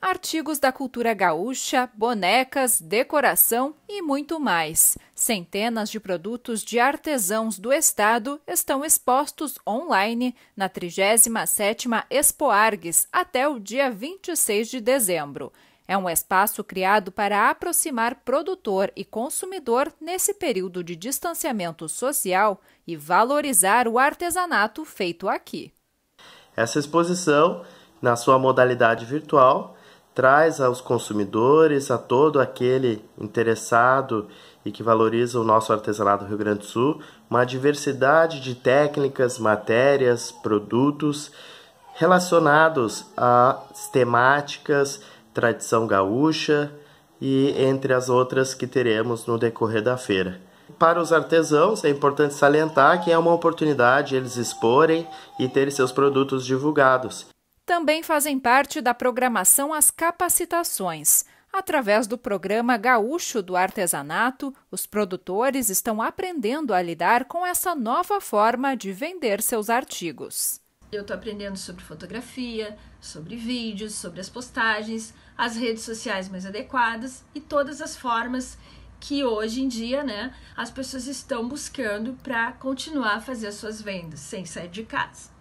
artigos da cultura gaúcha, bonecas, decoração e muito mais. Centenas de produtos de artesãos do estado estão expostos online na 37ª Expoargues até o dia 26 de dezembro. É um espaço criado para aproximar produtor e consumidor nesse período de distanciamento social e valorizar o artesanato feito aqui. Essa exposição, na sua modalidade virtual, traz aos consumidores, a todo aquele interessado e que valoriza o nosso artesanato do Rio Grande do Sul, uma diversidade de técnicas, matérias, produtos relacionados às temáticas, tradição gaúcha e entre as outras que teremos no decorrer da feira. Para os artesãos, é importante salientar que é uma oportunidade eles exporem e terem seus produtos divulgados. Também fazem parte da programação as capacitações. Através do programa Gaúcho do Artesanato, os produtores estão aprendendo a lidar com essa nova forma de vender seus artigos. Eu estou aprendendo sobre fotografia, sobre vídeos, sobre as postagens, as redes sociais mais adequadas e todas as formas que hoje em dia né, as pessoas estão buscando para continuar a fazer as suas vendas sem sair de casa.